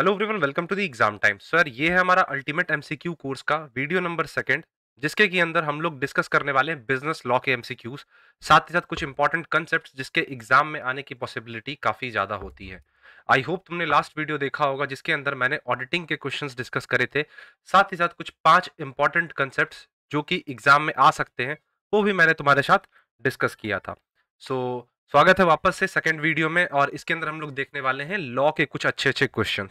Hello everyone welcome to the exam time sir ये है हमारा अल्टीमेट एमसीक्यू कोर्स का वीडियो नंबर सेकंड जिसके के अंदर हम लोग डिस्कस करने वाले हैं बिजनेस लॉ के एमसीक्यूज साथ ही साथ कुछ इंपॉर्टेंट कंसेप्ट जिसके एग्जाम में आने की पॉसिबिलिटी काफ़ी ज़्यादा होती है आई होप तुमने लास्ट वीडियो देखा होगा जिसके अंदर मैंने ऑडिटिंग के क्वेश्चन डिस्कस करे थे साथ ही साथ कुछ पाँच इंपॉर्टेंट कंसेप्ट जो कि एग्जाम में आ सकते हैं वो भी मैंने तुम्हारे साथ डिस्कस किया था सो so, स्वागत है वापस से सेकंड वीडियो में और इसके अंदर हम लोग देखने वाले हैं लॉ के कुछ अच्छे अच्छे क्वेश्चन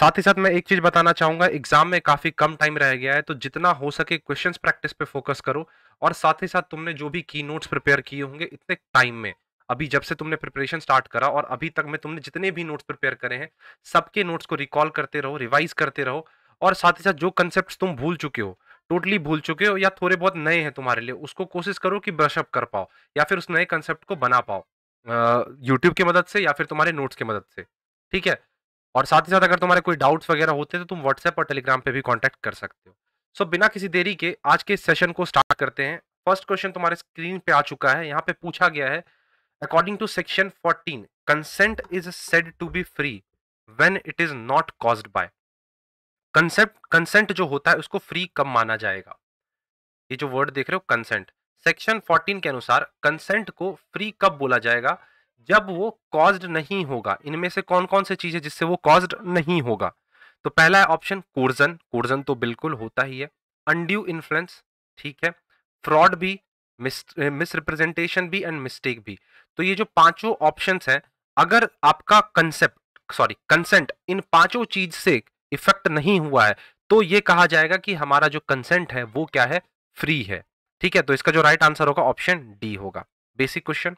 साथ ही साथ मैं एक चीज बताना चाहूंगा एग्जाम में काफी कम टाइम रह गया है तो जितना हो सके क्वेश्चन प्रैक्टिस पे फोकस करो और साथ ही साथ तुमने जो भी की नोट्स प्रिपेयर किए होंगे इतने टाइम में अभी जब से तुमने प्रिपरेशन स्टार्ट करा और अभी तक में तुमने जितने भी नोट्स प्रिपेयर करे हैं सबके नोट्स को रिकॉल करते रहो रिवाइज करते रहो और साथ ही साथ जो कंसेप्ट तुम भूल चुके हो टोटली भूल चुके हो या थोड़े बहुत नए हैं तुम्हारे लिए उसको कोशिश करो कि ब्रशअप कर पाओ या फिर उस नए कंसेप्ट को बना पाओ यूट्यूब की मदद से या फिर तुम्हारे नोट्स की मदद से ठीक है और साथ ही साथ अगर तुम्हारे कोई डाउट्स वगैरह होते हैं तो तुम व्हाट्सएप और टेलीग्राम पे भी कांटेक्ट कर सकते हो सो so, बिना किसी देरी के आज के सेशन को स्टार्ट करते हैं फर्स्ट क्वेश्चन तुम्हारे स्क्रीन पे आ चुका है यहाँ पे पूछा गया है according to section fourteen consent is said to be free when it is not caused by concept consent जो होता है उसको फ्री कब माना जाएगा ये जो वर्ड देख रहे हो कंसेंट सेक्शन 14 के अनुसार कंसेंट को फ्री कब बोला जाएगा जब वो कॉज्ड नहीं होगा इनमें से कौन कौन से चीजें जिससे वो कॉज्ड नहीं होगा तो पहला है ऑप्शन कोर्जन कोर्जन तो बिल्कुल होता ही है अनड्यू इन्फ्लुएंस ठीक है फ्रॉड भी मिसरिप्रेजेंटेशन eh, भी एंड मिस्टेक भी तो ये जो पांचों ऑप्शंस हैं अगर आपका कंसेप्ट सॉरी कंसेंट इन पांचों चीज से इफेक्ट नहीं हुआ है तो ये कहा जाएगा कि हमारा जो कंसेंट है वो क्या है फ्री है ठीक है तो इसका जो राइट आंसर होगा ऑप्शन डी होगा बेसिक क्वेश्चन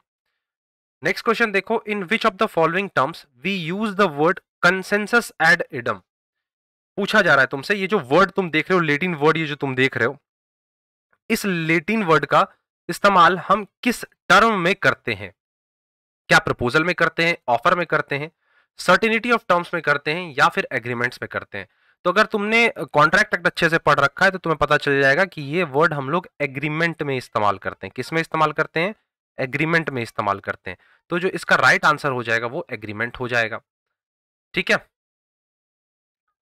नेक्स्ट क्वेश्चन देखो in which of the following terms we use the word consensus ad idem पूछा जा रहा है तुमसे ये जो वर्ड तुम देख रहे हो लेटिन वर्ड ये जो तुम देख रहे हो इस लेटिन वर्ड का इस्तेमाल हम किस टर्म में करते हैं क्या प्रपोजल में करते हैं ऑफर में करते हैं सर्टिनिटी ऑफ टर्म्स में करते हैं या फिर एग्रीमेंट्स में करते हैं तो अगर तुमने कॉन्ट्रैक्ट एक्ट अच्छे से पढ़ रखा है तो तुम्हें पता चल जाएगा कि ये वर्ड हम लोग एग्रीमेंट में इस्तेमाल करते हैं किस में इस्तेमाल करते हैं एग्रीमेंट में इस्तेमाल करते हैं तो जो इसका राइट right आंसर हो जाएगा वो एग्रीमेंट हो जाएगा ठीक है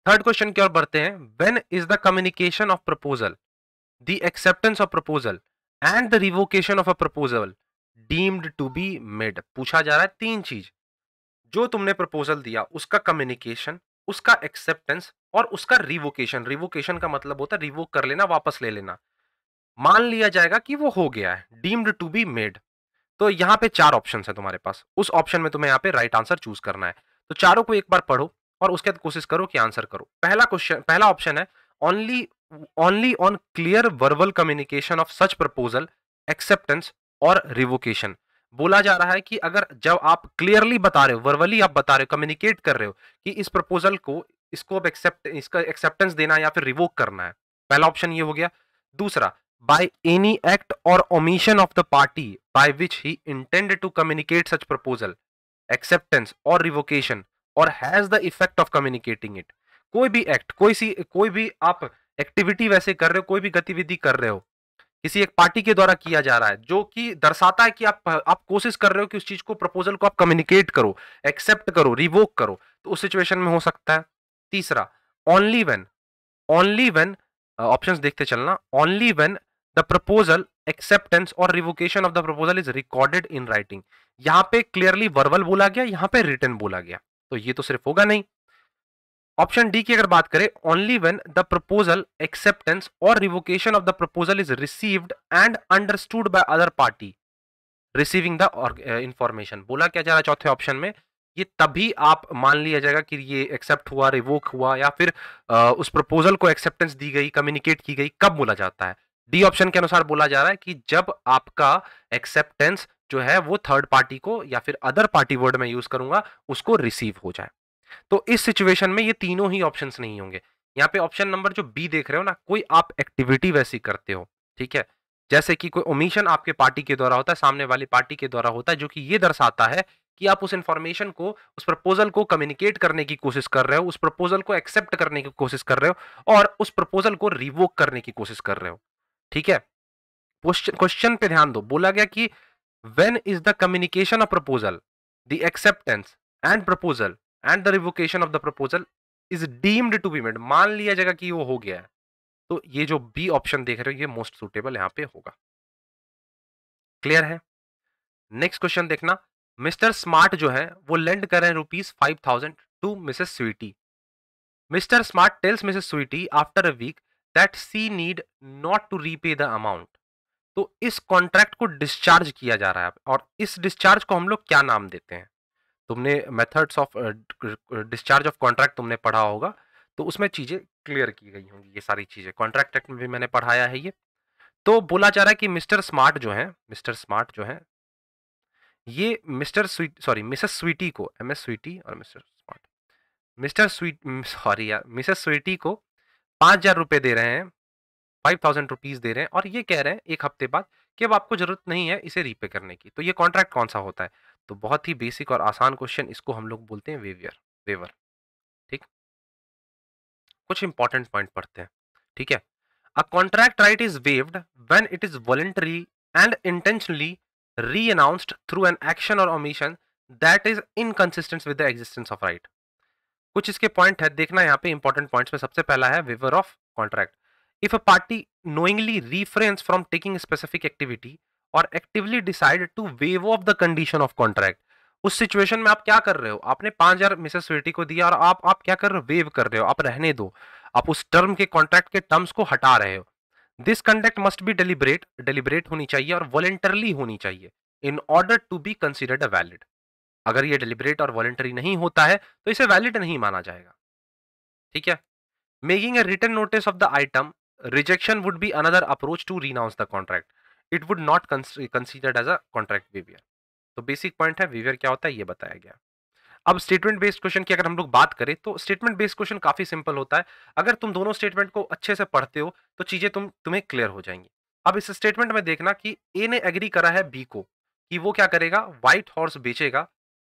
थर्ड क्वेश्चन की ओर बढ़ते हैं when is the communication of proposal the acceptance of proposal and the revocation of a proposal deemed to be made पूछा जा रहा है तीन चीज जो तुमने प्रपोजल दिया उसका कम्युनिकेशन उसका एक्सेप्टेंस और उसका रिवोकेशन रिवोकेशन का मतलब होता है रिवोक कर लेना वापस ले लेना मान लिया जाएगा कि वो हो गया है डीम्ड टू बी मेड तो यहाँ पे चार ऑप्शन है तुम्हारे पास उस ऑप्शन में तुम्हें यहाँ पे राइट आंसर चूज करना है तो चारों को एक बार पढ़ो और उसके बाद कोशिश करो कि आंसर करो पहला क्वेश्चन पहला ऑप्शन है only only on clear verbal communication of such proposal acceptance और रिवोकेशन बोला जा रहा है कि अगर जब आप क्लियरली बता रहे हो वर्वली आप बता रहे हो कम्युनिकेट कर रहे हो कि इस प्रपोजल को इसको अब एक्सेप्ट इसका एक्सेप्टेंस देना या फिर रिवोक करना है पहला ऑप्शन ये हो गया दूसरा बाय एनी एक्ट और omission of the party by which he intend to communicate such proposal acceptance और रिवोकेशन और has the effect of communicating it कोई भी एक्ट कोई सी कोई भी आप एक्टिविटी वैसे कर रहे हो कोई भी गतिविधि कर रहे हो किसी एक पार्टी के द्वारा किया जा रहा है जो कि दर्शाता है कि आप आप कोशिश कर रहे हो कि उस चीज को प्रपोजल को आप कम्युनिकेट करो एक्सेप्ट करो रिवोक करो तो उस सिचुएशन में हो सकता है तीसरा only when only when option देखते चलना only when the proposal acceptance और revocation of the proposal is recorded in writing यहाँ पे क्लियरली वर्बल बोला गया यहाँ पे रिटर्न बोला गया तो ये तो सिर्फ होगा नहीं ऑप्शन डी की अगर बात करें only when the proposal acceptance और revocation of the proposal is received and understood by other party receiving the information बोला क्या जा रहा है चौथे ऑप्शन में ये तभी आप मान लिया जाएगा कि ये एक्सेप्ट हुआ रिवोक हुआ या फिर आ, uh, उस प्रपोजल को एक्सेप्टेंस दी गई कम्युनिकेट की गई कब बोला जाता है डी ऑप्शन के अनुसार बोला जा रहा है कि जब आपका एक्सेप्टेंस जो है वो थर्ड पार्टी को या फिर अदर पार्टी वर्ड में यूज करूंगा उसको रिसीव हो जाए तो इस सिचुएशन में ये तीनों ही ऑप्शन नहीं होंगे यहाँ पे ऑप्शन नंबर जो बी देख रहे हो ना कोई आप एक्टिविटी वैसी करते हो ठीक है जैसे कि कोई ओमिशन आपके पार्टी के द्वारा होता है सामने वाली पार्टी के द्वारा होता है जो कि ये दर्शाता है कि आप उस इन्फॉर्मेशन को उस प्रपोजल को कम्युनिकेट करने की कोशिश कर रहे हो उस प्रपोजल को एक्सेप्ट करने की कोशिश कर रहे हो और उस प्रपोजल को रिवोक करने की कोशिश कर रहे हो ठीक है क्वेश्चन पे ध्यान दो बोला गया कि when is the communication of proposal the acceptance and proposal and the revocation of the proposal is deemed to be made मान लिया जाएगा कि वो हो गया है तो ये जो बी ऑप्शन देख रहे हो ये मोस्ट सुटेबल यहाँ पे होगा क्लियर है नेक्स्ट क्वेश्चन देखना मिस्टर स्मार्ट जो है वो लेंड कर रहे हैं rupees five thousand to Mrs Sweety Mister Smart tells Mrs Sweety after a week that she need not to repay the amount तो इस कॉन्ट्रैक्ट को डिस्चार्ज किया जा रहा है और इस डिस्चार्ज को हम लोग क्या नाम देते हैं तुमने methods of discharge of contract तुमने पढ़ा होगा तो उसमें चीज़ें क्लियर की गई होंगी ये सारी चीज़ें कॉन्ट्रैक्ट एक्ट में भी मैंने पढ़ाया है ये तो बोला जा रहा है कि मिस्टर स्मार्ट जो है मिस्टर स्मार्ट जो है ये Mister Sweet sorry Mrs Sweety को एम एस स्वीटी और Mister Smart Mister Sweet sorry यार मिसेस स्वीटी को पाँच हज़ार रुपए दे रहे हैं फाइव थाउजेंड रुपीज़ दे रहे हैं और ये कह रहे हैं एक हफ्ते बाद कि अब आपको ज़रूरत नहीं है इसे रीपे करने की तो ये कॉन्ट्रैक्ट कौन सा होता है तो बहुत ही बेसिक और आसान क्वेश्चन इसको हम लोग बोलते हैं वेवियर वेवर ठीक कुछ इंपॉर्टेंट पॉइंट पढ़ते हैं ठीक है a contract right is waived when it is voluntary and intentionally renounced through an action और omission that is inconsistent with the existence of right कुछ इसके पॉइंट है देखना यहाँ पे इंपॉर्टेंट पॉइंट्स में सबसे पहला है waiver of contract if a party knowingly refrains from taking specific activity और actively decide to waive off the condition of contract उस सिचुएशन में आप क्या कर रहे हो आपने पांच हजार मिसेस स्वेटी को दिया और आप आप क्या कर रहे हो वेव कर रहे हो आप रहने दो आप उस टर्म के कॉन्ट्रैक्ट के टर्म्स को हटा रहे हो this conduct must be deliberate deliberate होनी चाहिए और वॉलेंटरली होनी चाहिए in order to be considered a valid अगर ये डेलीबरेट और वॉलेंटरी नहीं होता है तो इसे वैलिड नहीं माना जाएगा ठीक है making a return notice of the item rejection would be another approach to renounce the contract it would not considered as a contract behaviour तो बेसिक पॉइंट है बिहेवियर क्या होता है ये बताया गया अब स्टेटमेंट बेस्ड क्वेश्चन की अगर हम लोग बात करें तो स्टेटमेंट बेस्ड क्वेश्चन काफी सिंपल होता है अगर तुम दोनों स्टेटमेंट को अच्छे से पढ़ते हो तो चीजें तुम तुम्हें क्लियर हो जाएंगी अब इस स्टेटमेंट में देखना कि ए ने एग्री करा है बी को कि वो क्या करेगा व्हाइट हॉर्स बेचेगा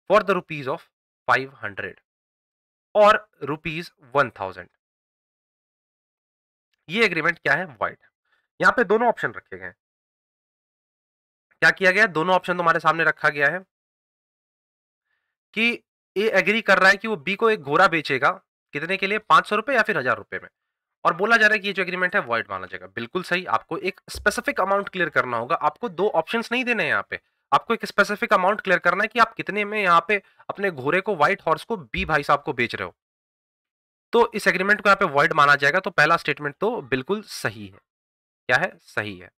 for the rupees of five hundred और रुपीज वन थाउजेंड ये एग्रीमेंट क्या है व्हाइट यहां पे दोनों ऑप्शन रखे गए क्या किया गया दोनों ऑप्शन तुम्हारे सामने रखा गया है कि ए एग्री कर रहा है कि वो बी को एक घोड़ा बेचेगा कितने के लिए पांच सौ रुपए या फिर हजार रुपए में और बोला जा रहा है कि ये जो एग्रीमेंट है वॉइड माना जाएगा बिल्कुल सही आपको एक स्पेसिफिक अमाउंट क्लियर करना होगा आपको दो ऑप्शन नहीं देने हैं यहाँ पे आपको एक स्पेसिफिक अमाउंट क्लियर करना है कि आप कितने में यहाँ पे अपने घोड़े को व्हाइट हॉर्स को बी भाई साहब को बेच रहे हो तो इस एग्रीमेंट को यहाँ पे वॉइड माना जाएगा तो पहला स्टेटमेंट तो बिल्कुल सही है क्या है सही है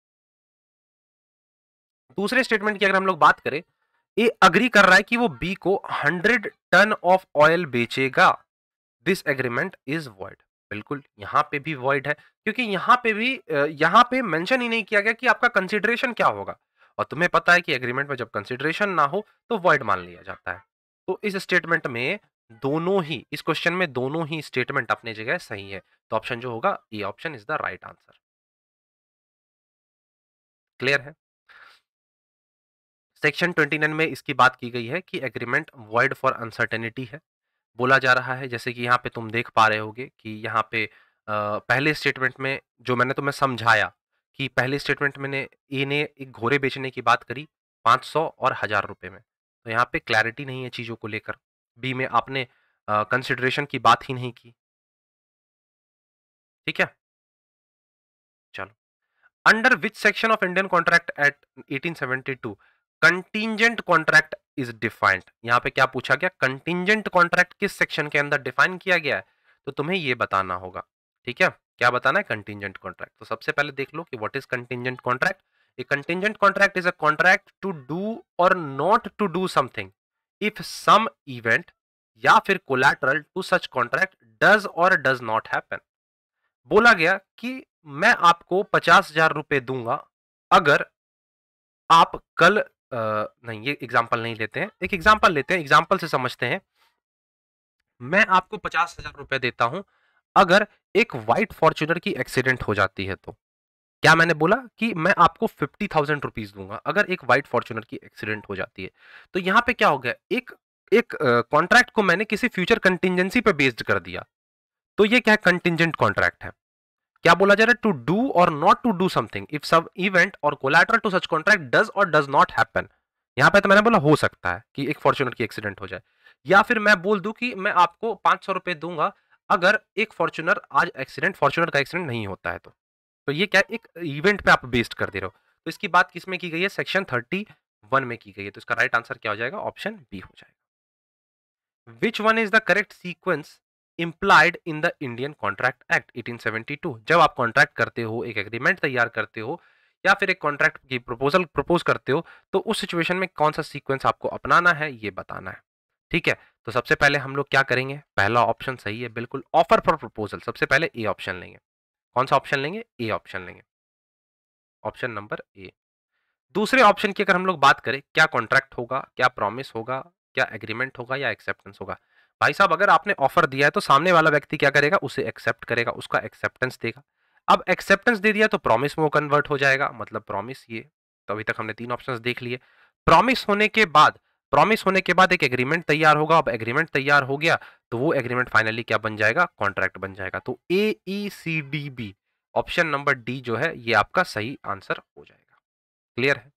दूसरे स्टेटमेंट की अगर हम लोग बात करें ए अग्री कर रहा है कि वो बी को 100 टन ऑफ ऑयल बेचेगा दिस एग्रीमेंट इज वॉइड बिल्कुल यहाँ पे भी वॉइड है क्योंकि यहाँ पे भी यहाँ पे मेंशन ही नहीं किया गया कि आपका कंसिडरेशन क्या होगा और तुम्हें पता है कि एग्रीमेंट में जब कंसिडरेशन ना हो तो वॉइड मान लिया जाता है तो इस स्टेटमेंट में दोनों ही इस क्वेश्चन में दोनों ही स्टेटमेंट अपने जगह सही है तो ऑप्शन जो होगा ये option is the right answer clear है सेक्शन 29 में इसकी बात की गई है कि एग्रीमेंट वर्ड फॉर अनसर्टेनिटी है बोला जा रहा है जैसे कि यहाँ पे तुम देख पा रहे होगे कि यहाँ पे पहले स्टेटमेंट में जो मैंने तुम्हें समझाया कि पहले स्टेटमेंट मैंने ए ने एक घोड़े बेचने की बात करी 500 और हज़ार रुपये में तो यहाँ पे क्लैरिटी नहीं है चीज़ों को लेकर बी में आपने कंसिडरेशन की बात ही नहीं की ठीक है चलो under which section of Indian contract act to contingent contract is defined यहाँ पे क्या पूछा गया कंटिजेंट कॉन्ट्रैक्ट किस सेक्शन के अंदर डिफाइन किया गया है तो तुम्हें ये बताना होगा ठीक है क्या बताना है कंटिजेंट कॉन्ट्रैक्ट तो सबसे पहले देख लो कि what is contingent contract a contingent contract is a contract to do और not to do something if some event या फिर collateral to such contract does और डज नॉट हैपन बोला गया कि मैं आपको पचास हजार रुपए दूंगा अगर आप कल नहीं ये एग्जाम्पल नहीं लेते हैं एक एग्जाम्पल लेते हैं एग्जाम्पल से समझते हैं मैं आपको पचास हजार रुपये देता हूं अगर एक वाइट फॉर्चुनर की एक्सीडेंट हो जाती है तो क्या मैंने बोला कि मैं आपको फिफ्टी थाउजेंड रुपीज दूंगा अगर एक वाइट फॉर्चुनर की एक्सीडेंट हो जाती है तो यहाँ पे क्या हो गया एक एक कॉन्ट्रैक्ट को मैंने किसी फ्यूचर कंटिजेंसी पे बेस्ड कर दिया तो ये क्या है कंटिजेंट कॉन्ट्रैक्ट है क्या बोला जा रहा है टू डू और not to do something if some event और collateral to such contract does और डज नॉट हैपन यहाँ पे तो मैंने बोला हो सकता है कि एक फॉर्चुनर की एक्सीडेंट हो जाए या फिर मैं बोल दू कि मैं आपको पांच सौ रुपए दूंगा अगर एक फॉर्चुनर आज एक्सीडेंट फॉर्चुनर का एक्सीडेंट नहीं होता है तो तो ये क्या एक इवेंट पे आप बेस्ड कर दे रहे हो तो इसकी बात किस में की गई है सेक्शन थर्टी वन में की गई है तो इसका राइट आंसर क्या हो जाएगा ऑप्शन बी हो जाएगा which one is the correct sequence implied in the Indian contract act 1872 जब आप कॉन्ट्रैक्ट करते हो एक एग्रीमेंट तैयार करते हो या फिर एक कॉन्ट्रैक्ट की प्रपोजल प्रपोज करते हो तो उस सिचुएशन में कौन सा सीक्वेंस आपको अपनाना है ये बताना है ठीक है तो सबसे पहले हम लोग क्या करेंगे पहला ऑप्शन सही है बिल्कुल ऑफर फॉर प्रपोजल सबसे पहले ए ऑप्शन लेंगे कौन सा ऑप्शन लेंगे ए ऑप्शन लेंगे ऑप्शन नंबर ए दूसरे ऑप्शन की अगर हम लोग बात करें क्या कॉन्ट्रैक्ट होगा क्या प्रॉमिस होगा क्या एग्रीमेंट होगा या एक्सेप्टेंस होगा भाई साहब अगर आपने ऑफर दिया है तो सामने वाला व्यक्ति क्या करेगा उसे एक्सेप्ट करेगा उसका एक्सेप्टेंस देगा अब एक्सेप्टेंस दे दिया तो प्रॉमिस में कन्वर्ट हो जाएगा मतलब प्रॉमिस ये तो अभी तक हमने तीन ऑप्शंस देख लिए प्रॉमिस होने के बाद प्रॉमिस होने के बाद एक एग्रीमेंट तैयार होगा अब एग्रीमेंट तैयार हो गया तो वो एग्रीमेंट फाइनली क्या बन जाएगा कॉन्ट्रैक्ट बन जाएगा तो A E C D B option number D जो है ये आपका सही आंसर हो जाएगा क्लियर है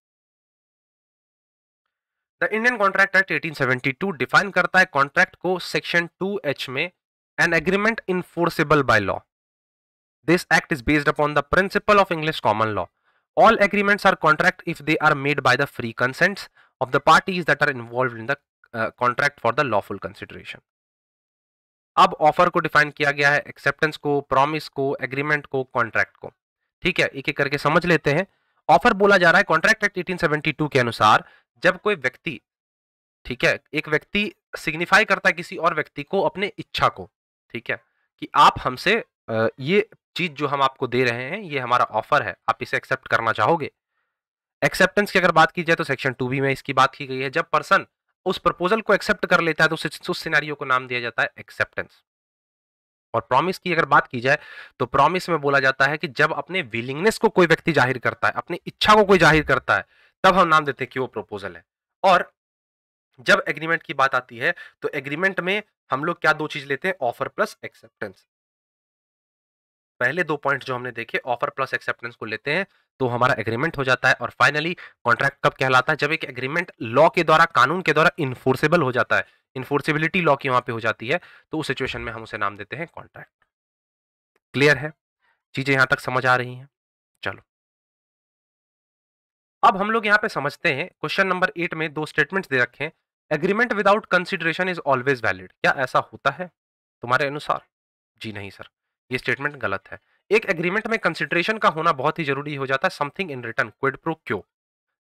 the Indian contract act 1872 define करता है कॉन्ट्रैक्ट को सेक्शन 2H में an agreement enforceable by law this act is based upon the principle of English common law all agreements are contract if they are made by the free consents of the parties that are involve in the contract for the lawful consideration अब offer को define किया गया है acceptance को promise को agreement को contract को ठीक है एक एक करके समझ लेते हैं ऑफर बोला जा रहा है कॉन्ट्रैक्ट एक्ट 1872 के अनुसार जब कोई व्यक्ति ठीक है एक व्यक्ति सिग्निफाई करता है किसी और व्यक्ति को अपने इच्छा को ठीक है कि आप हमसे ये चीज जो हम आपको दे रहे हैं ये हमारा ऑफर है आप इसे एक्सेप्ट करना चाहोगे एक्सेप्टेंस की अगर बात की जाए तो सेक्शन टू बी में इसकी बात की गई है जब पर्सन उस प्रपोजल को एक्सेप्ट कर लेता है तो उस, सिनेरियो को नाम दिया जाता है एक्सेप्टेंस और प्रॉमिस की अगर बात की जाए तो प्रॉमिस में बोला जाता है कि जब अपने विलिंगनेस को कोई व्यक्ति जाहिर करता है अपनी इच्छा को कोई जाहिर करता है तब हम नाम देते हैं कि वो प्रपोजल है और जब एग्रीमेंट की बात आती है तो एग्रीमेंट में हम लोग क्या दो चीज लेते हैं ऑफर प्लस एक्सेप्टेंस पहले दो पॉइंट जो हमने देखे ऑफर प्लस एक्सेप्टेंस को लेते हैं तो हमारा एग्रीमेंट हो जाता है और फाइनली कॉन्ट्रैक्ट कब कहलाता है जब एक एग्रीमेंट लॉ के द्वारा कानून के द्वारा इन्फोर्सेबल हो जाता है इन्फोर्सेबिलिटी लॉ की वहां पे हो जाती है तो उस सिचुएशन में हम उसे नाम देते हैं कॉन्ट्रैक्ट क्लियर है चीजें यहां तक समझ आ रही हैं अब हम लोग यहाँ पे समझते हैं क्वेश्चन नंबर एट में दो स्टेटमेंट्स दे रखे हैं agreement without consideration is always valid क्या ऐसा होता है तुम्हारे अनुसार जी नहीं सर ये स्टेटमेंट गलत है एक एग्रीमेंट में कंसिडरेशन का होना बहुत ही जरूरी हो जाता है something in return quid pro क्यों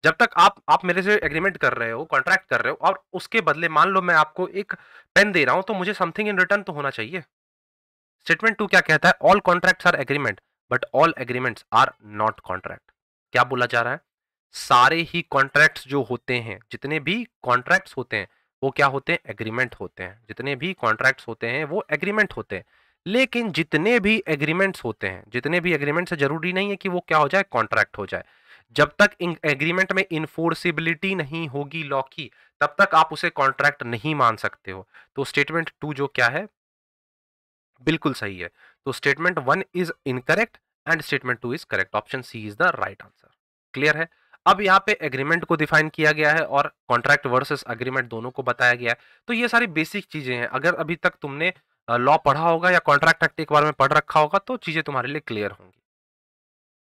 जब तक आप आप मेरे से एग्रीमेंट कर रहे हो कॉन्ट्रैक्ट कर रहे हो और उसके बदले मान लो मैं आपको एक पेन दे रहा हूँ तो मुझे समथिंग इन रिटर्न तो होना चाहिए स्टेटमेंट टू क्या कहता है all contracts are agreement but all agreements are not contract क्या बोला जा रहा है सारे ही कॉन्ट्रैक्ट्स जो होते हैं जितने भी कॉन्ट्रैक्ट्स होते हैं वो क्या होते हैं एग्रीमेंट होते हैं जितने भी कॉन्ट्रैक्ट्स होते हैं वो एग्रीमेंट होते हैं लेकिन जितने भी एग्रीमेंट्स होते हैं जितने भी एग्रीमेंट्स जरूरी नहीं है कि वो क्या हो जाए कॉन्ट्रैक्ट हो जाए जब तक एग्रीमेंट में इन्फोर्सिबिलिटी नहीं होगी लॉ की तब तक आप उसे कॉन्ट्रैक्ट नहीं मान सकते हो तो स्टेटमेंट टू जो क्या है बिल्कुल सही है तो statement one is incorrect and statement two is correct option C is the right answer clear है अब यहाँ पे एग्रीमेंट को डिफाइन किया गया है और कॉन्ट्रैक्ट वर्सेस एग्रीमेंट दोनों को बताया गया है तो ये सारी बेसिक चीजें हैं अगर अभी तक तुमने लॉ पढ़ा होगा या कॉन्ट्रैक्ट एक्ट एक बार में पढ़ रखा होगा तो चीजें तुम्हारे लिए क्लियर होंगी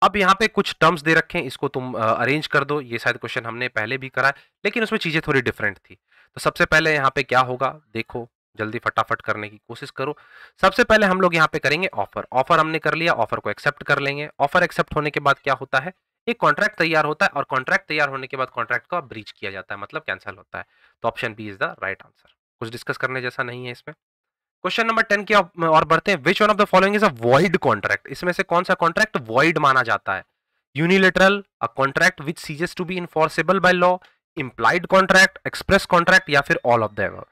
अब यहाँ पे कुछ टर्म्स दे रखे हैं इसको तुम अरेंज कर दो ये शायद क्वेश्चन हमने पहले भी करा है लेकिन उसमें चीज़ें थोड़ी डिफरेंट थी तो सबसे पहले यहाँ पे क्या होगा देखो जल्दी फटाफट करने की कोशिश करो सबसे पहले हम लोग यहाँ पे करेंगे ऑफर ऑफर हमने कर लिया ऑफर को एक्सेप्ट कर लेंगे ऑफर एक्सेप्ट होने के बाद क्या होता है एक कॉन्ट्रैक्ट तैयार होता है और कॉन्ट्रैक्ट तैयार होने के बाद कॉन्ट्रैक्ट को ब्रीच किया जाता है मतलब कैंसिल होता है तो option B is the right answer कुछ डिस्कस करने जैसा नहीं है इसमें क्वेश्चन नंबर टेन की और बढ़ते हैं which one of the following is a void contract इसमें से कौन सा कॉन्ट्रैक्ट वॉइड माना जाता है unilateral a contract which ceases to be enforceable by law implied contract express contract या फिर ऑल ऑफ द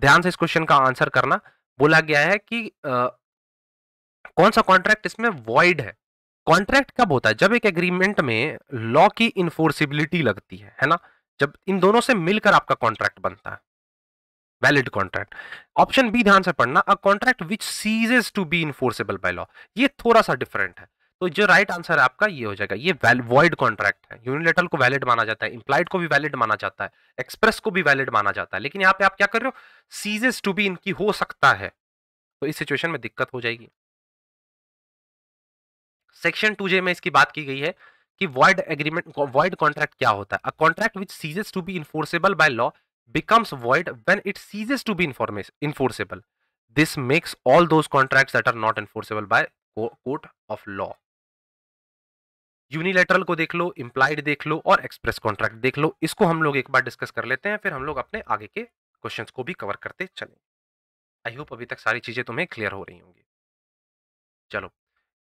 ध्यान से इस क्वेश्चन का आंसर करना बोला गया है कि आ, कौन सा कॉन्ट्रैक्ट इसमें वॉइड है कॉन्ट्रैक्ट कब होता है जब एक एग्रीमेंट में लॉ की इन्फोर्सिबिलिटी लगती है है ना जब इन दोनों से मिलकर आपका कॉन्ट्रैक्ट बनता है वैलिड कॉन्ट्रैक्ट ऑप्शन बी ध्यान से पढ़ना a contract which ceases to be enforceable by law ये थोड़ा सा डिफरेंट है तो जो राइट right आंसर है आपका ये हो जाएगा ये वॉइड कॉन्ट्रैक्ट है यूनिलेटरल को वैलिड माना जाता है इंप्लाइड को भी वैलिड माना जाता है एक्सप्रेस को भी वैलिड माना जाता है लेकिन यहाँ पे आप क्या कर रहे हो सीजेस टू बी इनकी हो सकता है तो इस सिचुएशन में दिक्कत हो जाएगी सेक्शन टू जे में इसकी बात की गई है कि वॉइड एग्रीमेंट वॉइड कॉन्ट्रैक्ट क्या होता है a contract which ceases to be enforceable by law becomes void when it ceases to be enforceable this makes all those contracts that are not enforceable by court of law unilateral को देख लो implied देख लो और express contract देख लो इसको हम लोग एक बार discuss कर लेते हैं फिर हम लोग अपने आगे के क्वेश्चन को भी कवर करते चलें आई होप अभी तक सारी चीज़ें तुम्हें क्लियर हो रही होंगी चलो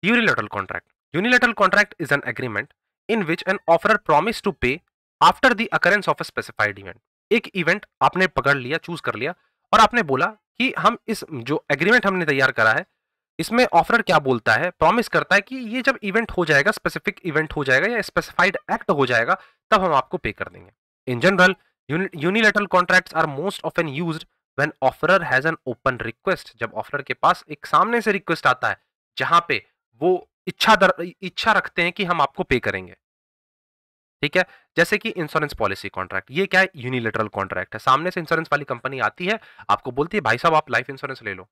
Unilateral contract. Unilateral contract is an agreement in which an offerer promises to pay after the occurrence of a specified event. एक event आपने पकड़ लिया choose कर लिया और आपने बोला कि हम इस जो agreement हमने तैयार करा है इसमें offerer क्या बोलता है Promise करता है कि ये जब event हो जाएगा specific event हो जाएगा या specified act हो जाएगा तब हम आपको pay कर देंगे In general, unilateral contracts are most often used when offerer has an open request. जब offerer के पास एक सामने से request आता है जहां पे वो इच्छा दर, इच्छा रखते हैं कि हम आपको पे करेंगे ठीक है जैसे कि इंश्योरेंस पॉलिसी कॉन्ट्रैक्ट ये क्या है यूनिलेटरल कॉन्ट्रैक्ट है सामने से इंश्योरेंस वाली कंपनी आती है आपको बोलती है भाई साहब आप लाइफ इंश्योरेंस ले लो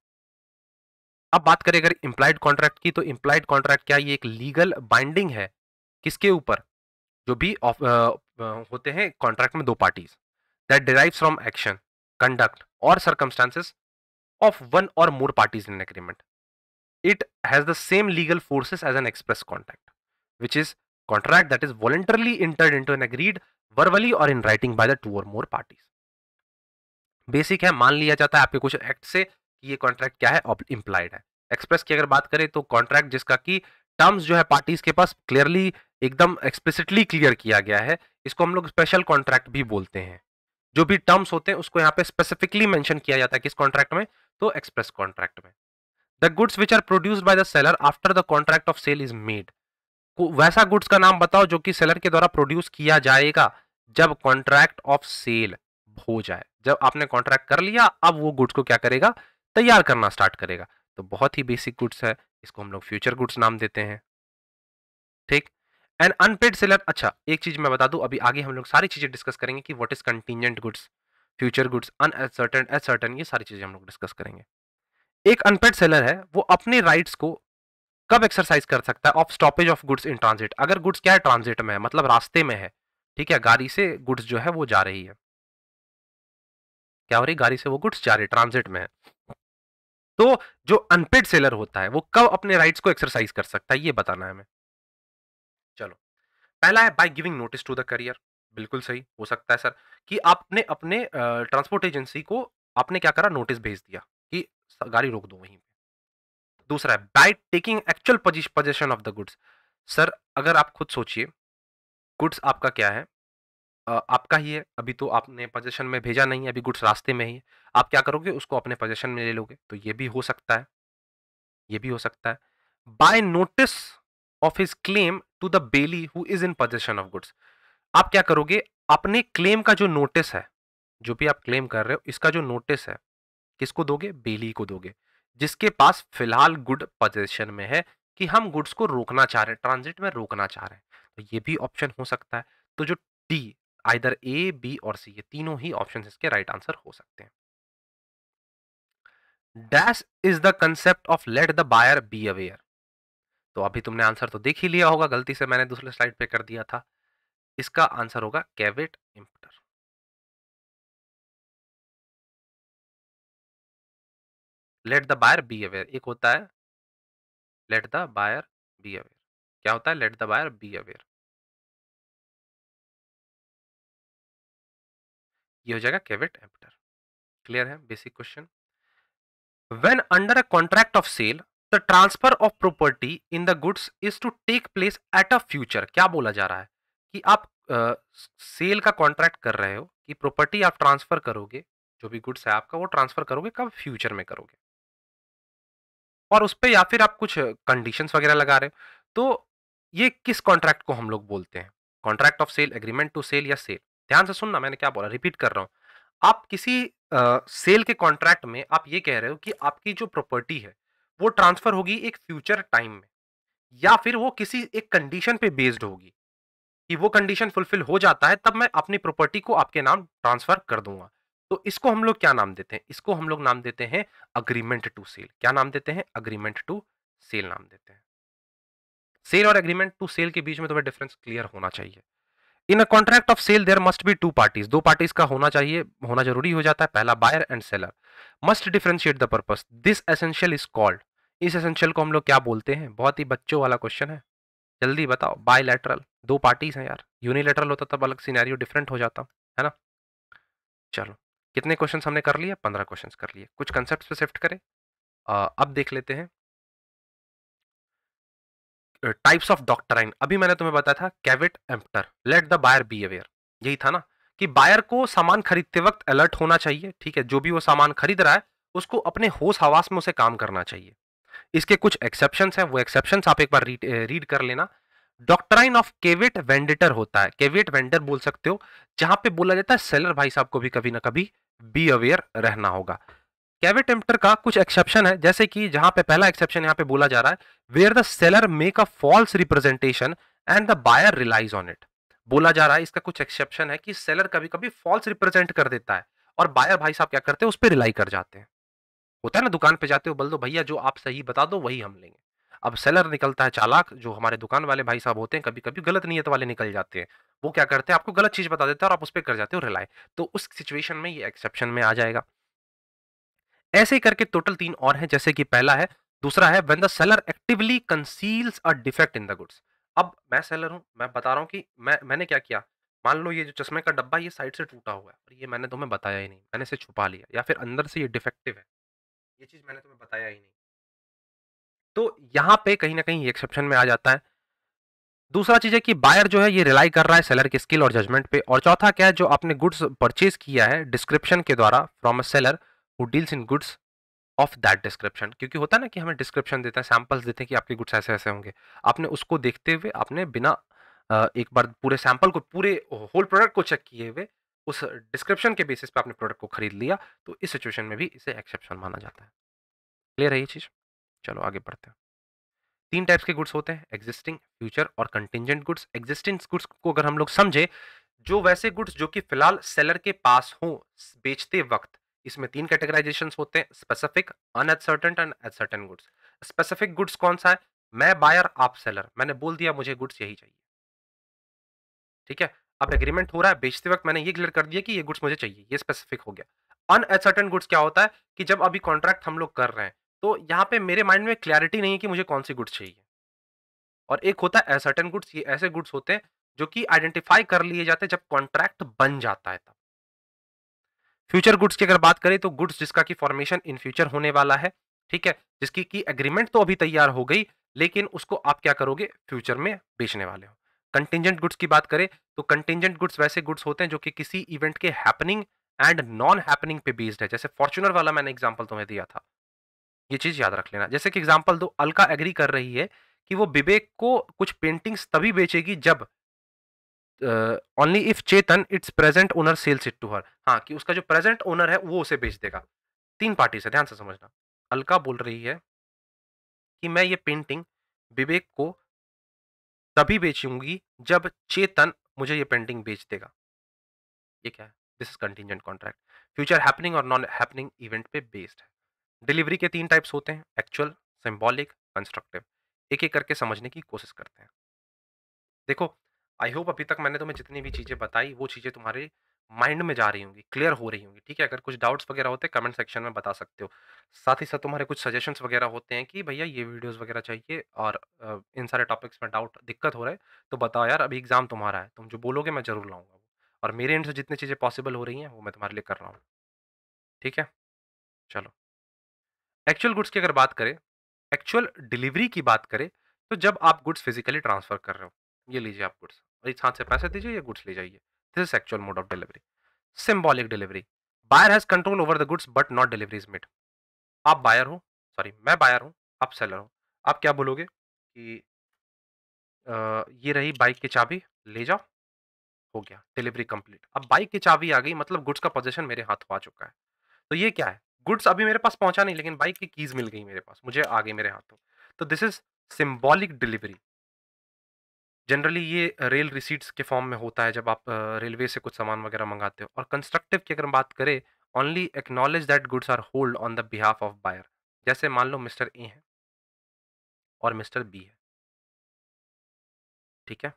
अब बात करें अगर इंप्लाइड कॉन्ट्रैक्ट की तो इंप्लाइड कॉन्ट्रैक्ट क्या ये एक लीगल बाइंडिंग है किसके ऊपर जो भी आ, होते हैं कॉन्ट्रैक्ट में दो parties that derive from action conduct और सरकमस्टांसिस ऑफ वन और more parties in agreement it has the same legal forces as an express contract which is contract that is voluntarily entered into and agreed verbally or in writing by the two or more parties basic है मान लिया जाता है आपके कुछ act से कि ये कॉन्ट्रैक्ट क्या है इम्प्लाइड है एक्सप्रेस की अगर बात करें तो कॉन्ट्रैक्ट जिसका कि टर्म्स जो है पार्टीज के पास क्लियरली एकदम एक्सप्लिसिटली क्लियर किया गया है इसको हम लोग स्पेशल कॉन्ट्रैक्ट भी बोलते हैं जो भी टर्म्स होते हैं उसको यहाँ पे स्पेसिफिकली मेंशन किया जाता है किस कॉन्ट्रैक्ट में तो एक्सप्रेस कॉन्ट्रैक्ट में the goods which are produce by the seller after the contract of sale is made वैसा गुड्स का नाम बताओ जो कि सेलर के द्वारा प्रोड्यूस किया जाएगा जब कॉन्ट्रैक्ट ऑफ सेल हो जाए जब आपने कॉन्ट्रैक्ट कर लिया अब वो गुड्स को क्या करेगा तैयार करना स्टार्ट करेगा तो बहुत ही बेसिक गुड्स है इसको हम लोग फ्यूचर गुड्स नाम देते हैं ठीक एंड अनपेड सेलर अच्छा एक चीज मैं बता दू अभी आगे हम लोग सारी चीजें डिस्कस करेंगे कि what is contingent goods future goods uncertain ascertain ये सारी चीजें हम लोग डिस्कस करेंगे एक अनपेड सेलर है वो अपने राइट्स को कब एक्सरसाइज कर सकता है of stoppage of goods in transit अगर गुड्स क्या है ट्रांजिट में है मतलब रास्ते में है ठीक है गाड़ी से गुड्स जो है वो जा रही है क्या हो रही गाड़ी से वो गुड्स जा रही ट्रांजिट में है तो जो अनपेड सेलर होता है वो कब अपने राइट्स को एक्सरसाइज कर सकता है ये बताना है हमें चलो पहला है by giving notice to the carrier बिल्कुल सही हो सकता है सर कि आपने अपने ट्रांसपोर्ट एजेंसी को आपने क्या करा नोटिस भेज दिया कि गाड़ी रोक दो वहीं पे दूसरा है by taking actual possession of the goods sir अगर आप खुद सोचिए गुड्स आपका क्या है आपका ही है अभी तो आपने पोजेशन में भेजा नहीं है अभी गुड्स रास्ते में ही है आप क्या करोगे उसको अपने पोजेशन में ले लोगे तो ये भी हो सकता है ये भी हो सकता है by notice of his claim to the bailee who is in possession of goods आप क्या करोगे अपने क्लेम का जो नोटिस है जो भी आप क्लेम कर रहे हो इसका जो नोटिस है किसको दोगे बेली को दोगे जिसके पास फिलहाल गुड पोजिशन में है कि हम गुड्स को रोकना चाह रहे हैं ट्रांजिट में रोकना चाह रहे हैं तो ये भी ऑप्शन हो सकता है तो जो डी आइदर ए बी और सी ये तीनों ही ऑप्शन इसके राइट right आंसर हो सकते हैं dash is the concept of let the buyer be aware तो अभी तुमने आंसर तो देख ही लिया होगा गलती से मैंने दूसरे स्लाइड पे कर दिया था इसका आंसर होगा caveat emptor let the buyer be aware एक होता है let the buyer be aware क्या होता है let the buyer be aware ये हो जाएगा केवेट एम्प्टर क्लियर है basic question when under a contract of sale the transfer of property in the goods is to take place at a future क्या बोला जा रहा है कि आप सेल uh, का कॉन्ट्रैक्ट कर रहे हो कि प्रॉपर्टी आप ट्रांसफर करोगे जो भी गुड्स है आपका वो ट्रांसफर करोगे कब फ्यूचर में करोगे और उस पर या फिर आप कुछ कंडीशंस वगैरह लगा रहे हो तो ये किस कॉन्ट्रैक्ट को हम लोग बोलते हैं contract of sale agreement to sell या सेल ध्यान से सुनना मैंने क्या बोला रिपीट कर रहा हूँ आप किसी सेल uh, के कॉन्ट्रैक्ट में आप ये कह रहे हो कि आपकी जो प्रॉपर्टी है वो ट्रांसफर होगी एक फ्यूचर टाइम में या फिर वो किसी एक कंडीशन पे बेस्ड होगी कि वो कंडीशन फुलफिल हो जाता है तब मैं अपनी प्रॉपर्टी को आपके नाम ट्रांसफर कर दूंगा तो इसको हम लोग क्या नाम देते हैं इसको हम लोग नाम देते हैं अग्रीमेंट टू सेल क्या नाम देते हैं अग्रीमेंट टू सेल नाम देते हैं सेल और अग्रीमेंट टू सेल के बीच में तुम्हें डिफरेंस क्लियर होना चाहिए in a contract of sale there must be two parties दो पार्टीज का होना चाहिए होना जरूरी हो जाता है पहला buyer and seller must differentiate the purpose this essential is called इस एसेंशियल को हम लोग क्या बोलते हैं बहुत ही बच्चों वाला क्वेश्चन है जल्दी बताओ बायलैटरल दो पार्टीज हैं यार यूनिलेटरल होता तब अलग सीनैरियो डिफरेंट हो जाता है ना चलो कितने क्वेश्चन हमने कर लिए पंद्रह क्वेश्चन कर लिए कुछ कंसेप्ट पे शिफ्ट करें अब देख लेते हैं टाइप्स ऑफ डॉक्टराइन अभी मैंने तुम्हें बताया था caveat emptor let the buyer be aware यही था ना कि बायर को सामान खरीदते वक्त अलर्ट होना चाहिए ठीक है जो भी वो सामान खरीद रहा है उसको अपने होश हवास में उसे काम करना चाहिए इसके कुछ एक्सेप्शन हैं वो एक्सेप्शन आप एक बार रीड, रीड कर लेना डॉक्टराइन ऑफ केविट वेंडिटर होता है केविट वेंडर बोल सकते हो जहां पे बोला जाता है सेलर भाई साहब को भी कभी ना कभी बी अवेयर रहना होगा कैवेट टेम्प्टर का कुछ एक्सेप्शन है जैसे कि जहां पे पहला एक्सेप्शन यहां पे बोला जा रहा है where the seller make a false representation and the buyer relies on it बोला जा रहा है इसका कुछ एक्सेप्शन है कि सेलर कभी कभी फॉल्स रिप्रेजेंट कर देता है और बायर भाई साहब क्या करते हैं उस पर रिलाई कर जाते हैं होता है ना दुकान पे जाते हो बोल दो भैया जो आप सही बता दो वही हम लेंगे अब सेलर निकलता है चालाक जो हमारे दुकान वाले भाई साहब होते हैं कभी कभी गलत नीयत वाले निकल जाते हैं वो क्या करते हैं आपको गलत चीज़ बता देते हैं और आप उस पर कर जाते हो रिलाय तो उस सिचुएशन में ये एक्सेप्शन में आ जाएगा ऐसे ही करके टोटल तीन और हैं जैसे कि पहला है दूसरा है when the seller actively conceals a defect in the goods अब मैं सेलर हूँ मैं बता रहा हूं कि मैं मैंने क्या किया मान लो ये जो चश्मे का डब्बा ये साइड से टूटा हुआ है और ये मैंने तुम्हें बताया ही नहीं मैंने इसे छुपा लिया या फिर अंदर से ये डिफेक्टिव है ये चीज़ मैंने तुम्हें बताया ही नहीं तो यहाँ पे कहीं ना कहीं एक्सेप्शन में आ जाता है दूसरा चीज़ है कि बायर जो है ये रिलाई कर रहा है सेलर के स्किल और जजमेंट पे और चौथा क्या है जो आपने गुड्स परचेज किया है डिस्क्रिप्शन के द्वारा from a seller who deals in goods of that description क्योंकि होता है ना कि हमें डिस्क्रिप्शन देता है सैम्पल्स देते हैं कि आपके गुड्स ऐसे ऐसे होंगे आपने उसको देखते हुए आपने बिना एक बार पूरे सैंपल को पूरे होल प्रोडक्ट को चेक किए हुए उस डिस्क्रिप्शन के बेसिस पे आपने प्रोडक्ट को खरीद लिया तो इस सिचुएशन में भी इसे एक्सेप्शन माना जाता है क्लियर है ये चीज़ चलो आगे बढ़ते हैं तीन टाइप्स के गुड्स होते हैं एग्जिस्टिंग फ्यूचर और कंटिजेंट गुड्स एग्जिस्टिंग गुड्स को अगर हम लोग समझे जो वैसे गुड्स जो कि फिलहाल सेलर के पास हो बेचते वक्त इसमें तीन कैटेगराइजेशन होते हैं specific unascertained and ascertained goods specific goods कौन सा है मैं बायर आप सेलर मैंने बोल दिया मुझे गुड्स यही चाहिए ठीक है अब एग्रीमेंट हो रहा है बेचते वक्त मैंने ये क्लियर कर दिया कि ये गुड्स मुझे चाहिए ये स्पेसिफिक हो गया अनएसर्टन गुड्स क्या होता है कि जब अभी कॉन्ट्रैक्ट हम लोग कर रहे हैं तो यहाँ पे मेरे माइंड में क्लैरिटी नहीं है कि मुझे कौन सी गुड्स चाहिए और एक होता है सर्टन गुड्स ये ऐसे गुड्स होते हैं जो कि आइडेंटिफाई कर लिए जाते हैं जब कॉन्ट्रैक्ट बन जाता है तब फ्यूचर गुड्स की अगर बात करें तो गुड्स जिसका कि फॉर्मेशन इन फ्यूचर होने वाला है ठीक है जिसकी की एग्रीमेंट तो अभी तैयार हो गई लेकिन उसको आप क्या करोगे फ्यूचर में बेचने वाले हो कंटिजेंट गुड्स की बात करें तो कंटिजेंट गुड्स वैसे गुड्स होते हैं जो कि किसी इवेंट के हैपनिंग एंड नॉन हैपनिंग पे बेस्ड है जैसे फॉर्चुनर वाला मैंने एग्जाम्पल तुम्हें दिया था ये चीज़ याद रख लेना जैसे कि एग्जाम्पल दो अलका एग्री कर रही है कि वो विवेक को कुछ पेंटिंग्स तभी बेचेगी जब only if Chetan its present owner sells it to her हाँ कि उसका जो प्रेजेंट ओनर है वो उसे बेच देगा तीन पार्टी से ध्यान से समझना अलका बोल रही है कि मैं ये पेंटिंग विवेक को तभी बेचूंगी जब चेतन मुझे ये पेंटिंग बेच देगा ये क्या है this is contingent contract future happening और नॉन हैपनिंग इवेंट पे बेस्ड है डिलीवरी के तीन टाइप्स होते हैं एक्चुअल सिम्बॉलिक कंस्ट्रक्टिव एक एक करके समझने की कोशिश करते हैं देखो आई होप अभी तक मैंने तुम्हें जितनी भी चीज़ें बताई वो चीज़ें तुम्हारे माइंड में जा रही होंगी क्लियर हो रही होंगी ठीक है अगर कुछ डाउट्स वगैरह होते हैं कमेंट सेक्शन में बता सकते हो साथ ही साथ तुम्हारे कुछ सजेशंस वगैरह होते हैं कि भैया ये वीडियोस वगैरह चाहिए और इन सारे टॉपिक्स में डाउट दिक्कत हो रहा है तो बताओ यार अभी एग्ज़ाम तुम्हारा है तुम जो बोलोगे मैं ज़रूर लाऊंगा और मेरे एंड से जितनी चीज़ें पॉसिबल हो रही हैं वो मैं तुम्हारे लिए कर रहा हूँ ठीक है चलो एक्चुअल गुड्स की अगर बात करें एक्चुअल डिलीवरी की बात करें तो जब आप गुड्स फिजिकली ट्रांसफर कर रहे हो ये लीजिए आप गुड्स और इस हाथ से पैसे दीजिए या गुड्स ले जाइए this is actual mode of delivery symbolic delivery buyer has control over the goods but not delivery is made आप बायर हो सॉरी मैं बायर हूँ आप सेलर हो आप क्या बोलोगे कि आ, ये रही बाइक की चाबी ले जाओ हो गया डिलीवरी कंप्लीट अब बाइक की चाबी आ गई मतलब गुड्स का पोजेशन मेरे हाथ आ चुका है तो ये क्या है गुड्स अभी मेरे पास पहुंचा नहीं लेकिन बाइक की कीज मिल गई मेरे पास मुझे आ गई मेरे हाथों तो this is symbolic delivery generally ये रेल रिसीट्स के फॉर्म में होता है जब आप रेलवे से कुछ सामान वगैरह मंगाते हो और कंस्ट्रक्टिव की अगर बात करें only acknowledge that goods are hold on the behalf of buyer जैसे मान लो मिस्टर ए है और मिस्टर बी है ठीक है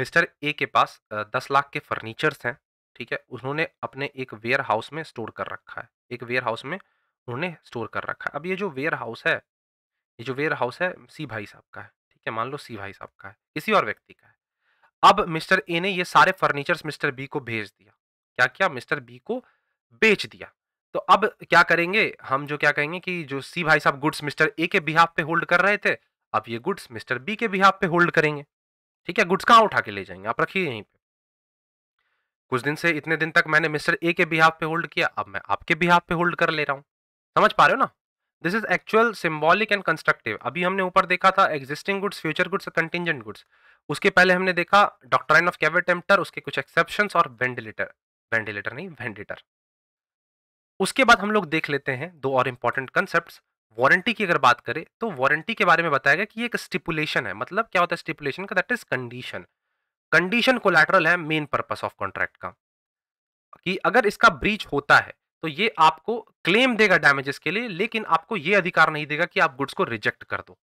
मिस्टर ए के पास दस लाख के फर्नीचर्स हैं ठीक है उन्होंने अपने एक वेयर हाउस में स्टोर कर रखा है एक वेयर हाउस में उन्होंने स्टोर कर रखा है अब ये जो वेयर हाउस है ये जो वेयर हाउस है सी भाई साहब का है ठीक है मान लो सी भाई साहब का है किसी और व्यक्ति का है अब मिस्टर ए ने ये सारे फर्नीचर्स मिस्टर बी को भेज दिया क्या क्या मिस्टर बी को बेच दिया तो अब क्या करेंगे हम जो क्या कहेंगे कि जो सी भाई साहब गुड्स मिस्टर ए के बिहाफ पे होल्ड कर रहे थे अब ये गुड्स मिस्टर बी के बिहाफ पे होल्ड करेंगे ठीक है गुड्स कहाँ उठा के ले जाएंगे आप रखिए यहीं कुछ दिन से इतने दिन तक मैंने मिस्टर ए के बिहाफ पे होल्ड किया अब मैं आपके बिहाफ पे होल्ड कर ले रहा हूँ समझ पा रहे हो ना this is actual symbolic and constructive अभी हमने ऊपर देखा था एग्जिस्टिंग गुड्स फ्यूचर गुड्स और कंटिजेंट गुड्स उसके पहले हमने देखा डॉक्ट्राइन ऑफ कैवेट उसके कुछ एक्सेप्शन और वेंटिलेटर वेंटिलेटर नहीं वेंटिलेटर उसके बाद हम लोग देख लेते हैं दो और इम्पोर्टेंट कंसेप्ट वारंटी की अगर बात करें तो वारंटी के बारे में बताया गया कि ये एक स्टिपुलेशन है मतलब क्या होता है स्टिपुलेशन का that is condition condition collateral है मेन पर्पस ऑफ कॉन्ट्रैक्ट का कि अगर इसका ब्रीच होता है तो ये आपको क्लेम देगा डैमेजेस के लिए लेकिन आपको ये अधिकार नहीं देगा कि आप गुड्स को रिजेक्ट कर दो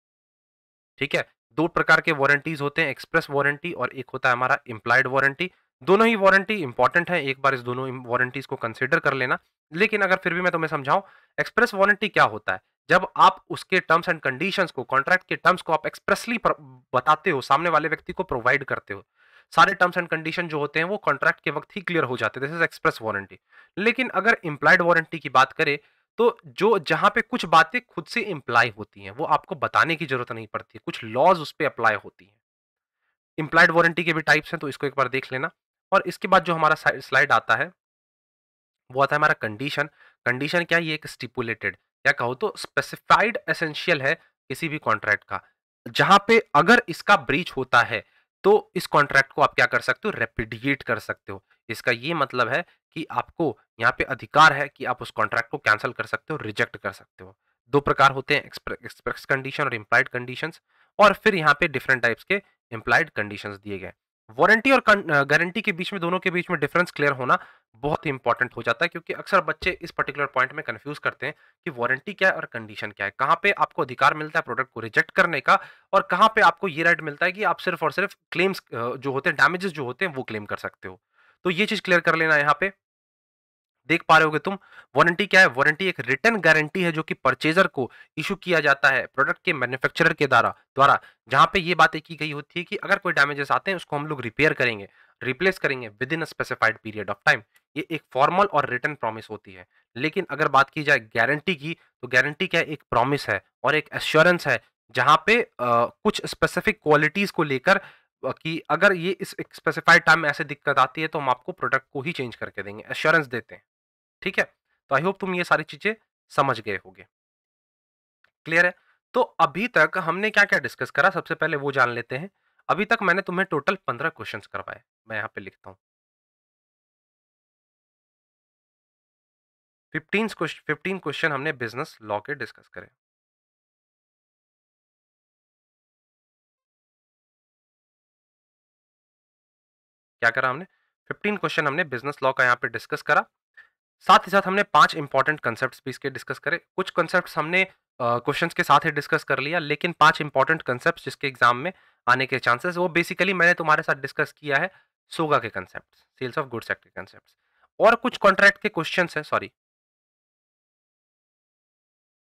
ठीक है दो प्रकार के वारंटीज होते हैं एक्सप्रेस वारंटी और एक होता है हमारा इम्प्लाइड वारंटी दोनों ही वारंटी इंपॉर्टेंट है एक बार इस दोनों वारंटीज को कंसिडर कर लेना लेकिन अगर फिर भी मैं तुम्हें समझाऊं एक्सप्रेस वारंटी क्या होता है जब आप उसके टर्म्स एंड कंडीशंस को कॉन्ट्रैक्ट के टर्म्स को आप एक्सप्रेसली बताते हो सामने वाले व्यक्ति को प्रोवाइड करते हो सारे टर्म्स एंड कंडीशन जो होते हैं वो कॉन्ट्रैक्ट के वक्त ही क्लियर हो जाते हैं दिस इज एक्सप्रेस वारंटी लेकिन अगर इम्प्लाइड वारंटी की बात करें तो जो जहाँ पे कुछ बातें खुद से इम्प्लाई होती हैं वो आपको बताने की जरूरत नहीं पड़ती कुछ लॉज उस पर अप्लाई होती हैं इम्प्लाइड वारंटी के भी टाइप्स हैं तो इसको एक बार देख लेना और इसके बाद जो हमारा स्लाइड आता है वो आता है हमारा कंडीशन कंडीशन क्या ये एक स्टिपुलेटेड या कहो तो स्पेसिफाइड एसेंशियल है किसी भी कॉन्ट्रैक्ट का जहाँ पे अगर इसका ब्रीच होता है तो इस कॉन्ट्रैक्ट को आप क्या कर सकते हो रेपिडिएट कर सकते हो इसका ये मतलब है कि आपको यहाँ पे अधिकार है कि आप उस कॉन्ट्रैक्ट को कैंसिल कर सकते हो रिजेक्ट कर सकते हो दो प्रकार होते हैं एक्सप्रेस कंडीशन और इम्प्लाइड कंडीशंस और फिर यहाँ पे डिफरेंट टाइप्स के इम्प्लाइड कंडीशंस दिए गए वारंटी और गारंटी के बीच में दोनों के बीच में डिफरेंस क्लियर होना बहुत ही इंपॉर्टेंट हो जाता है क्योंकि अक्सर बच्चे इस पर्टिकुलर पॉइंट में कंफ्यूज करते हैं कि वारंटी क्या है और कंडीशन क्या है कहाँ पे आपको अधिकार मिलता है प्रोडक्ट को रिजेक्ट करने का और कहाँ पे आपको ये राइट मिलता है कि आप सिर्फ और सिर्फ क्लेम्स जो होते हैं डैमेजेस जो होते हैं वो क्लेम कर सकते हो तो ये चीज़ क्लियर कर लेना यहाँ पे देख पा रहे हो तुम वारंटी क्या है वारंटी एक रिटर्न गारंटी है जो कि परचेजर को इशू किया जाता है प्रोडक्ट के मैन्युफैक्चरर के द्वारा द्वारा जहां पे ये बातें की गई होती है कि अगर कोई डैमेजेस आते हैं उसको हम लोग रिपेयर करेंगे रिप्लेस करेंगे within specified period of time ये एक फॉर्मल और रिटर्न प्रॉमिस होती है लेकिन अगर बात की जाए गारंटी की तो गारंटी क्या है एक प्रॉमिस है और एक एश्योरेंस है जहाँ पे आ, कुछ स्पेसिफिक क्वालिटीज़ को लेकर कि अगर ये इस स्पेसिफाइड टाइम में ऐसे दिक्कत आती है तो हम आपको प्रोडक्ट को ही चेंज करके देंगे एश्योरेंस देते हैं ठीक है तो आई होप तुम ये सारी चीजें समझ गए होगे क्लियर है तो अभी तक हमने क्या क्या डिस्कस करा सबसे पहले वो जान लेते हैं अभी तक मैंने तुम्हें टोटल पंद्रह क्वेश्चन करवाए मैं यहाँ पे लिखता हूँ फिफ्टीन फिफ्टीन क्वेश्चन हमने बिजनेस लॉ के डिस्कस करे क्या करा हमने फिफ्टीन क्वेश्चन हमने बिजनेस लॉ का यहाँ पे डिस्कस करा साथ ही साथ हमने पांच इंपॉर्टेंट कॉन्सेप्ट्स भी इसके डिस्कस करे कुछ कॉन्सेप्ट्स हमने क्वेश्चंस uh, के साथ ही डिस्कस कर लिया लेकिन पांच इंपॉर्टेंट कॉन्सेप्ट्स जिसके एग्जाम में आने के चांसेस वो बेसिकली मैंने तुम्हारे साथ डिस्कस किया है सोगा के concept sales of goods act के कंसेप्ट और कुछ कॉन्ट्रैक्ट के क्वेश्चन है सॉरी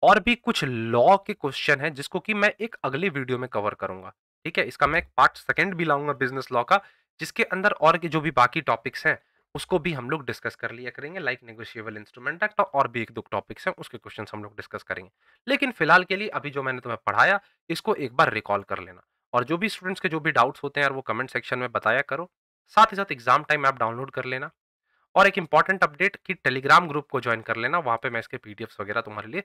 और भी कुछ लॉ के क्वेश्चन है जिसको कि मैं एक अगले वीडियो में कवर करूंगा ठीक है इसका मैं एक पार्ट सेकेंड भी लाऊंगा बिजनेस लॉ का जिसके अंदर और के जो भी बाकी टॉपिक्स हैं उसको भी हम लोग डिस्कस कर लिया करेंगे लाइक नेगोशिएबल इंस्ट्रूमेंट एक्ट और भी एक दो टॉपिक्स हैं उसके क्वेश्चन हम लोग डिस्कस करेंगे लेकिन फिलहाल के लिए अभी जो मैंने तुम्हें पढ़ाया इसको एक बार रिकॉल कर लेना और जो भी स्टूडेंट्स के जो भी डाउट्स होते हैं यार वो कमेंट सेक्शन में बताया करो साथ ही साथ एग्जाम टाइम ऐप डाउनलोड कर लेना और एक इंपॉर्टेंट अपडेट कि टेलीग्राम ग्रुप को ज्वाइन कर लेना वहाँ पर मैं इसके पी वगैरह तुम्हारे लिए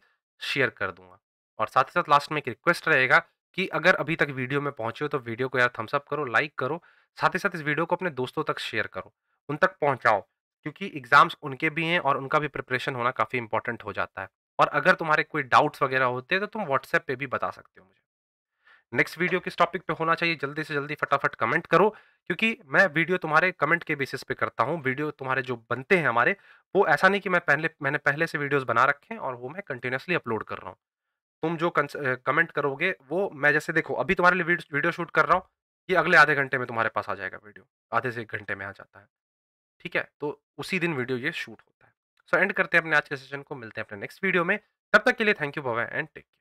शेयर कर दूंगा और साथ ही साथ लास्ट में एक रिक्वेस्ट रहेगा कि अगर अभी तक वीडियो में पहुंचे हो तो वीडियो को यार थम्सअप करो लाइक करो साथ ही साथ इस वीडियो को अपने दोस्तों तक शेयर करो उन तक पहुंचाओ क्योंकि एग्ज़ाम्स उनके भी हैं और उनका भी प्रिपरेशन होना काफ़ी इंपॉर्टेंट हो जाता है और अगर तुम्हारे कोई डाउट्स वगैरह होते हैं तो तुम व्हाट्सएप पे भी बता सकते हो मुझे नेक्स्ट वीडियो किस टॉपिक पे होना चाहिए जल्दी से जल्दी फटाफट कमेंट करो क्योंकि मैं वीडियो तुम्हारे कमेंट के बेसिस पे करता हूँ वीडियो तुम्हारे जो बनते हैं हमारे वो ऐसा नहीं कि मैं पहले मैंने पहले से वीडियोज़ बना रखे हैं और वो मैं कंटिन्यूसली अपलोड कर रहा हूँ तुम जो कमेंट करोगे वो मैं जैसे देखो अभी तुम्हारे लिए वीडियो शूट कर रहा हूँ ये अगले आधे घंटे में तुम्हारे पास आ जाएगा वीडियो आधे से एक घंटे में आ जाता है ठीक है तो उसी दिन वीडियो ये शूट होता है सो so, एंड करते हैं अपने आज के सेशन को मिलते हैं अपने नेक्स्ट वीडियो में तब तक के लिए थैंक यू बाबा एंड टेक